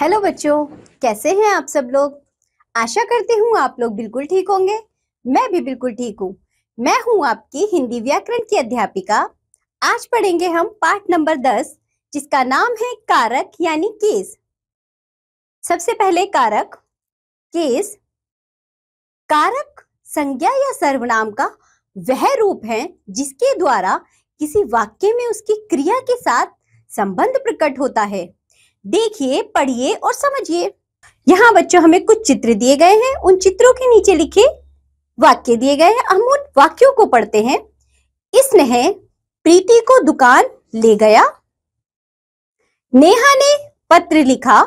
hello बच्चों कैसे हैं आप सब लोग आशा करती हूँ आप लोग बिल्कुल ठीक होंगे मैं भी बिल्कुल ठीक हूँ मैं हूँ आपकी हिंदी व्याकरण की अध्यापिका आज पढ़ेंगे हम पाठ नंबर दस जिसका नाम है कारक यानी केस सबसे पहले कारक केस कारक संज्ञा या सर्वनाम का वह रूप है जिसके द्वारा किसी वाक्य में उसकी क्रिया के साथ संबंध प्रकट होता है देखिए पढ़िए और समझिए यहाँ बच्चों हमें कुछ चित्र दिए गए हैं उन चित्रों के नीचे लिखे वाक्य दिए गए हैं हम उन वाक्यों को पढ़ते हैं इसने प्रीति को दुकान ले गया नेहा ने पत्र लिखा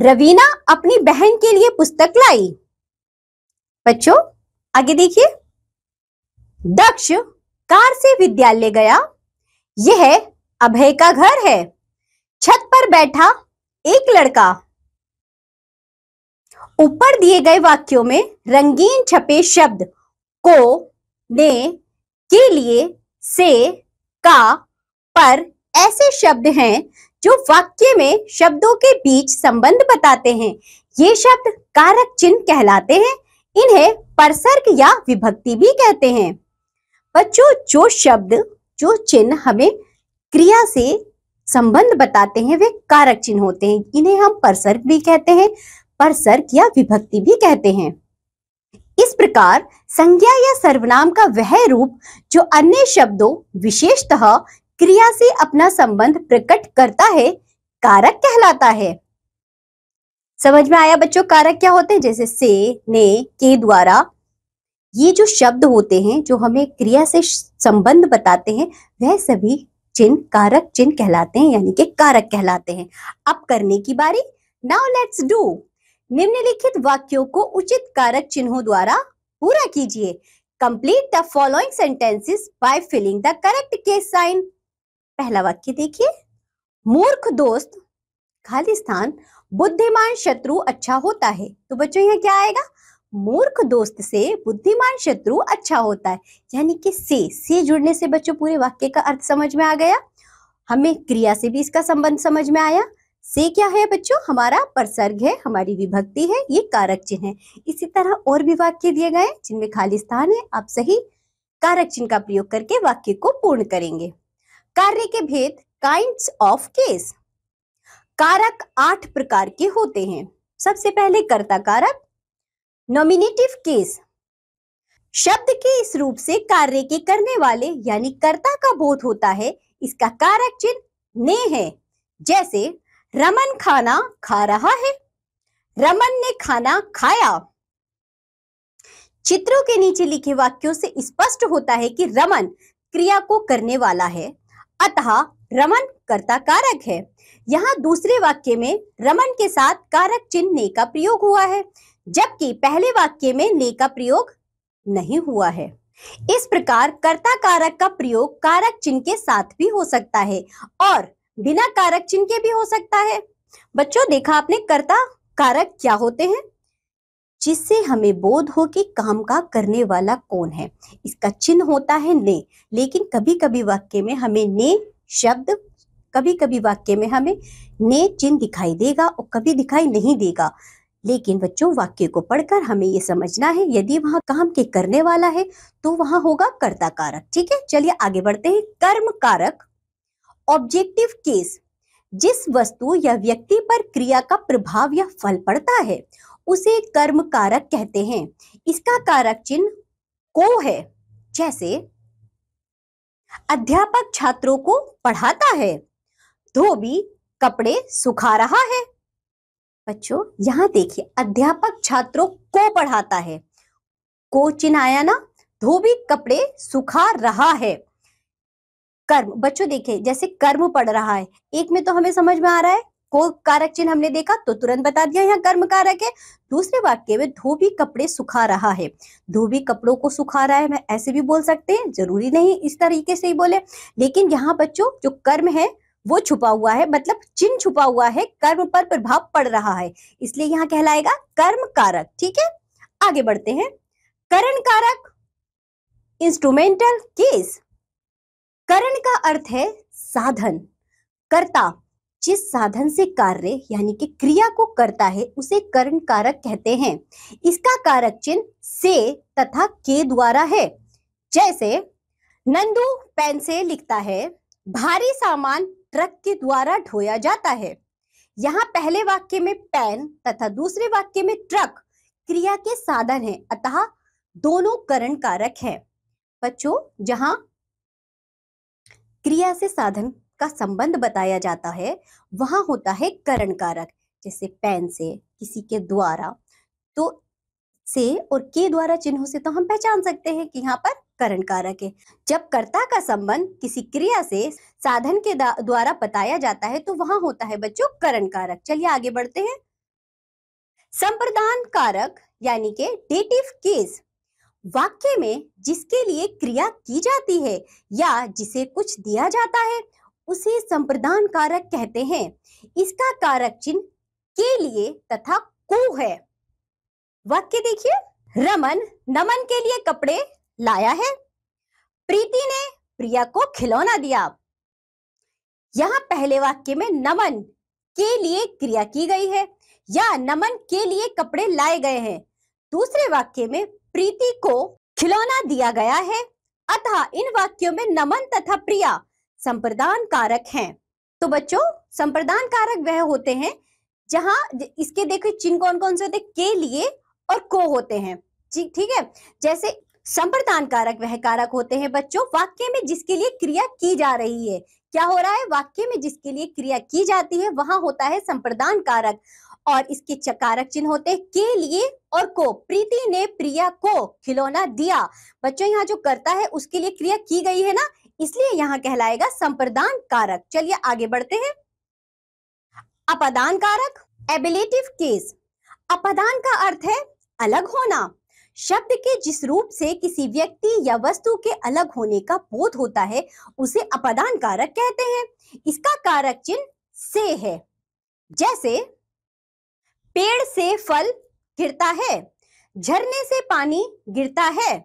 रवीना अपनी बहन के लिए पुस्तक लाई बच्चों आगे देखिए दक्ष कार से विद्यालय गया यह अभय का घर है छत पर बैठा एक लड़का ऊपर दिए गए वाक्यों में रंगीन छपे शब्द को ने के लिए से का पर ऐसे शब्द हैं जो वाक्य में शब्दों के बीच संबंध बताते हैं ये शब्द कारक चिन्ह कहलाते हैं इन्हें परसर्ग या विभक्ति भी कहते हैं बच्चों जो शब्द जो चिन्ह हमें क्रिया से संबंध बताते हैं वे कारक चिन्ह होते हैं इन्हें हम परसर्ग भी कहते हैं परसर्ग या विभक्ति भी कहते हैं इस प्रकार संज्ञा या सर्वनाम का वह रूप जो अन्य शब्दों विशेषतः क्रिया से अपना संबंध प्रकट करता है कारक कहलाता है समझ में आया बच्चों कारक क्या होते हैं जैसे से ने के द्वारा ये जो शब्द होते हैं जो हमें क्रिया से संबंध बताते हैं वह सभी चिन्ह कारक चिन्ह कहलाते हैं यानी कि कारक कहलाते हैं अब करने की बारी नाउ लेट्स डू निम्नलिखित वाक्यों को उचित कारक चिन्हों द्वारा पूरा कीजिए complete the following sentences by filling the correct case sign पहला वाक्य देखिए मूर्ख दोस्त खालिस्तान बुद्धिमान शत्रु अच्छा होता है तो बच्चों यहाँ क्या आएगा मूर्ख दोस्त से बुद्धिमान शत्रु अच्छा होता है यानी कि से से जुड़ने से बच्चों पूरे वाक्य का अर्थ समझ में आ गया हमें क्रिया से भी इसका संबंध समझ में आया से क्या है बच्चों हमारा परसर्ग है हमारी विभक्ति है ये कारक चिन्ह है इसी तरह और भी वाक्य दिए गए जिनमें खाली स्थान है आप सही कारक चिन्ह का प्रयोग करके वाक्य को पूर्ण करेंगे कार्य के भेद काइंड ऑफ केस कारक आठ प्रकार के होते हैं सबसे पहले कर्ता कारक नॉमिनेटिव केस शब्द के इस रूप से कार्य के करने वाले यानी कर्ता का बोध होता है इसका कारक चिन्ह ने है जैसे रमन खाना खा रहा है रमन ने खाना खाया चित्रों के नीचे लिखे वाक्यों से स्पष्ट होता है कि रमन क्रिया को करने वाला है अतः रमन कर्ता कारक है यहाँ दूसरे वाक्य में रमन के साथ कारक चिन्ह ने का प्रयोग हुआ है जबकि पहले वाक्य में ने का प्रयोग नहीं हुआ है इस प्रकार कर्ता कारक का प्रयोग कारक चिन्ह के साथ भी हो सकता है और बिना कारक चिन्ह के भी हो सकता है बच्चों देखा आपने कर्ता कारक क्या होते हैं जिससे हमें बोध हो कि काम का करने वाला कौन है इसका चिन्ह होता है ने लेकिन कभी कभी वाक्य में हमें ने शब्द कभी कभी वाक्य में हमें ने चिन्ह दिखाई देगा और कभी दिखाई नहीं देगा लेकिन बच्चों वाक्य को पढ़कर हमें ये समझना है यदि वहाँ काम के करने वाला है तो वहां होगा कर्ता कारक ठीक है चलिए आगे बढ़ते हैं कर्म कारक ऑब्जेक्टिव केस जिस वस्तु या व्यक्ति पर क्रिया का प्रभाव या फल पड़ता है उसे कर्म कारक कहते हैं इसका कारक चिन्ह को है जैसे अध्यापक छात्रों को पढ़ाता है धोबी कपड़े सुखा रहा है बच्चों यहाँ देखिए अध्यापक छात्रों को पढ़ाता है को चिन्ह आया ना धोबी कपड़े सुखा रहा है कर्म बच्चों देखिए जैसे कर्म पढ़ रहा है एक में तो हमें समझ में आ रहा है को कारक चिन्ह हमने देखा तो तुरंत बता दिया यहाँ कर्म कारक है दूसरे वाक्य में धोबी कपड़े सुखा रहा है धोबी कपड़ों को सुखा रहा है मैं ऐसे भी बोल सकते हैं जरूरी नहीं इस तरीके से ही बोले लेकिन यहाँ बच्चों जो कर्म है वो छुपा हुआ है मतलब चिन्ह छुपा हुआ है कर्म पर प्रभाव पड़ रहा है इसलिए यहाँ कहलाएगा कर्म कारक ठीक है आगे बढ़ते हैं करण कारक इंस्ट्रूमेंटल केस करण का अर्थ है साधन कर्ता जिस साधन से कार्य यानी कि क्रिया को करता है उसे करण कारक कहते हैं इसका कारक चिन्ह से तथा के द्वारा है जैसे नंदू पेन से लिखता है भारी सामान ट्रक के द्वारा ढोया जाता है यहाँ पहले वाक्य में पैन तथा दूसरे वाक्य में ट्रक क्रिया के साधन है अतः दोनों करण कारक है बच्चों जहां क्रिया से साधन का संबंध बताया जाता है वहां होता है करण कारक जैसे पेन से किसी के द्वारा तो से और के द्वारा चिन्हों से तो हम पहचान सकते हैं कि यहाँ पर करण कारक है जब कर्ता का संबंध किसी क्रिया से साधन के द्वारा बताया जाता है तो वहां होता है बच्चों करण कारक चलिए आगे बढ़ते हैं संप्रदान कारक यानी के डेटिव केस वाक्य में जिसके लिए क्रिया की जाती है या जिसे कुछ दिया जाता है उसे संप्रदान कारक कहते हैं इसका कारक चिन्ह के लिए तथा को है वाक्य देखिए रमन नमन के लिए कपड़े लाया है प्रीति ने प्रिया को खिलौना दिया यहाँ पहले वाक्य में नमन के लिए क्रिया की गई है या नमन के लिए कपड़े लाए गए हैं दूसरे वाक्य में प्रीति को खिलौना दिया गया है अतः इन वाक्यों में नमन तथा प्रिया संप्रदान कारक हैं तो बच्चों संप्रदान कारक वह होते हैं जहां इसके देखो चिन्ह कौन कौन से होते के लिए और को होते हैं ठीक है जैसे संप्रदान कारक वह कारक होते हैं बच्चों वाक्य में जिसके लिए क्रिया की जा रही है क्या हो रहा है वाक्य में जिसके लिए क्रिया की जाती है वहां होता है संप्रदान कारक और इसके चकारक चिन्ह होते हैं के लिए और को प्रीति ने प्रिया को खिलौना दिया बच्चों यहाँ जो करता है उसके लिए क्रिया की गई है ना इसलिए यहाँ कहलाएगा संप्रदान कारक चलिए आगे बढ़ते हैं अपदान कारक एबिलेटिव केस अपदान का अर्थ है अलग होना शब्द के जिस रूप से किसी व्यक्ति या वस्तु के अलग होने का बोध होता है उसे अपदान कारक कहते हैं इसका कारक चिन्ह से है जैसे पेड़ से फल गिरता है झरने से पानी गिरता है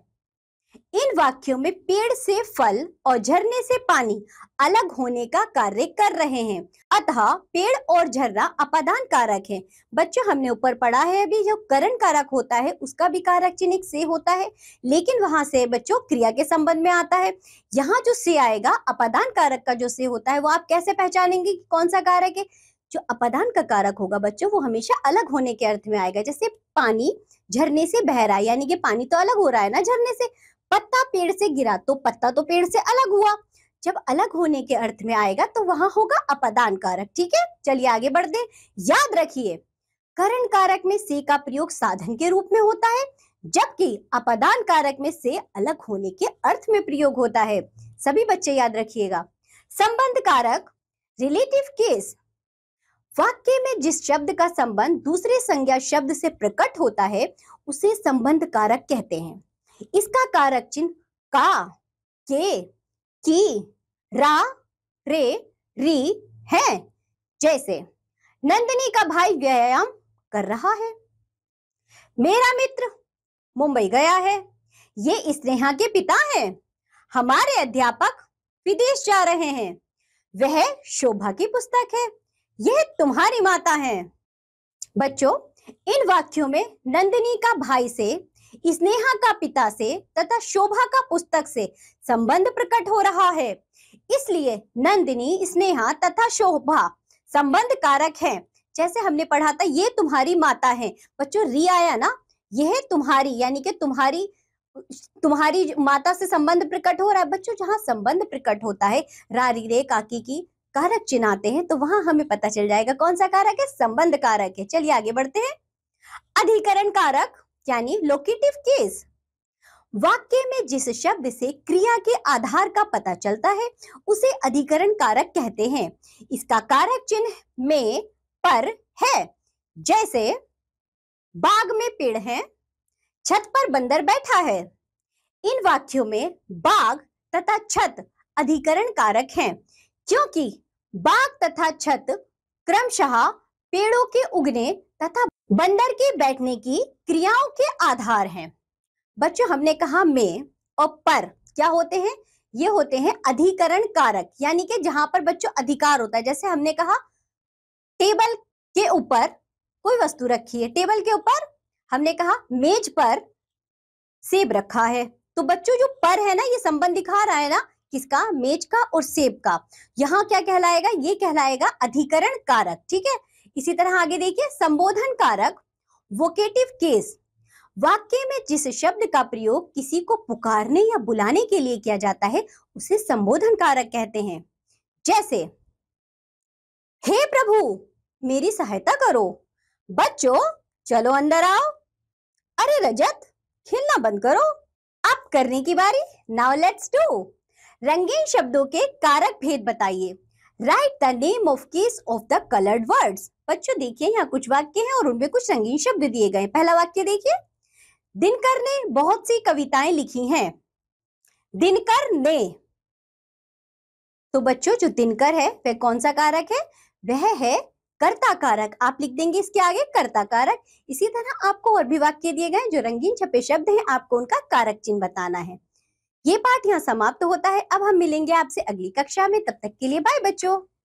इन वाक्यों में पेड़ से फल और झरने से पानी अलग होने का कार्य कर रहे हैं अतः पेड़ और झरना अपादान कारक है बच्चों हमने ऊपर पढ़ा है अभी जो करण कारक होता है उसका भी कारक चिन्ह से होता है लेकिन वहां से बच्चों क्रिया के संबंध में आता है यहाँ जो से आएगा अपादान कारक का जो से होता है वो आप कैसे पहचानेंगे कि कौन सा कारक है जो अपादान का कारक होगा बच्चों वो हमेशा अलग होने के अर्थ में आएगा जैसे पानी झरने से बह रहा है यानी कि पानी तो अलग हो रहा है ना झरने से पत्ता पेड़ से गिरा तो पत्ता तो पेड़ से अलग हुआ जब अलग होने के अर्थ में आएगा तो वहां होगा अपदान कारक ठीक है चलिए आगे बढ़ दे याद रखिए करण कारक में से का प्रयोग साधन के रूप में होता है जबकि अपदान कारक में से अलग होने के अर्थ में प्रयोग होता है सभी बच्चे याद रखिएगा संबंध कारक रिलेटिव केस वाक्य में जिस शब्द का संबंध दूसरे संज्ञा शब्द से प्रकट होता है उसे संबंध कारक कहते हैं इसका कारक चिन्ह का के की रा रे री है जैसे नंदनी का भाई व्यायाम कर रहा है मेरा मित्र मुंबई गया है ये स्नेहा के पिता हैं हमारे अध्यापक विदेश जा रहे हैं वह शोभा की पुस्तक है यह तुम्हारी माता है बच्चों इन वाक्यों में नंदिनी का भाई से स्नेहा का पिता से तथा शोभा का पुस्तक से संबंध प्रकट हो रहा है इसलिए नंदिनी स्नेहा तथा शोभा संबंध कारक है जैसे हमने पढ़ा था ये तुम्हारी माता है बच्चों री आया ना यह तुम्हारी यानी कि तुम्हारी तुम्हारी माता से संबंध प्रकट हो रहा है बच्चों जहाँ संबंध प्रकट होता है रारी रे काकी की कारक चिनाते हैं तो वहां हमें पता चल जाएगा कौन सा कारक है संबंध कारक है चलिए आगे बढ़ते हैं अधिकरण कारक यानी लोकेटिव केस वाक्य में जिस शब्द से क्रिया के आधार का पता चलता है उसे अधिकरण कारक कहते हैं इसका कारक चिन्ह में पर है जैसे बाग में पेड़ है छत पर बंदर बैठा है इन वाक्यों में बाग तथा छत अधिकरण कारक हैं क्योंकि बाग तथा छत क्रमशः पेड़ों के उगने तथा बंदर के बैठने की क्रियाओं के आधार हैं बच्चों हमने कहा में और पर क्या होते हैं ये होते हैं अधिकरण कारक यानी कि जहां पर बच्चों अधिकार होता है जैसे हमने कहा टेबल के ऊपर कोई वस्तु रखी है टेबल के ऊपर हमने कहा मेज पर सेब रखा है तो बच्चों जो पर है ना ये संबंध दिखा रहा है ना किसका मेज का और सेब का यहाँ क्या कहलाएगा ये कहलाएगा अधिकरण कारक ठीक है इसी तरह आगे देखिए संबोधन कारक वोकेटिव केस वाक्य में जिस शब्द का प्रयोग किसी को पुकारने या बुलाने के लिए किया जाता है उसे संबोधन कारक कहते हैं जैसे हे प्रभु मेरी सहायता करो बच्चों चलो अंदर आओ अरे रजत खेलना बंद करो अब करने की बारी नाउ लेट्स डू रंगीन शब्दों के कारक भेद बताइए write the name of case of the coloured words बच्चों देखिए यहाँ कुछ वाक्य हैं और उनमें कुछ रंगीन शब्द दिए गए पहला वाक्य देखिए दिनकर ने बहुत सी कविताएं लिखी हैं दिनकर ने तो बच्चों जो दिनकर है वह कौन सा कारक है वह है कर्ता कारक आप लिख देंगे इसके आगे कर्ता कारक इसी तरह आपको और भी वाक्य दिए गए जो रंगीन छपे शब्द हैं आपको उनका कारक चिन्ह बताना है ये पाठ यहाँ समाप्त होता है अब हम मिलेंगे आपसे अगली कक्षा में तब तक के लिए बाय बच्चों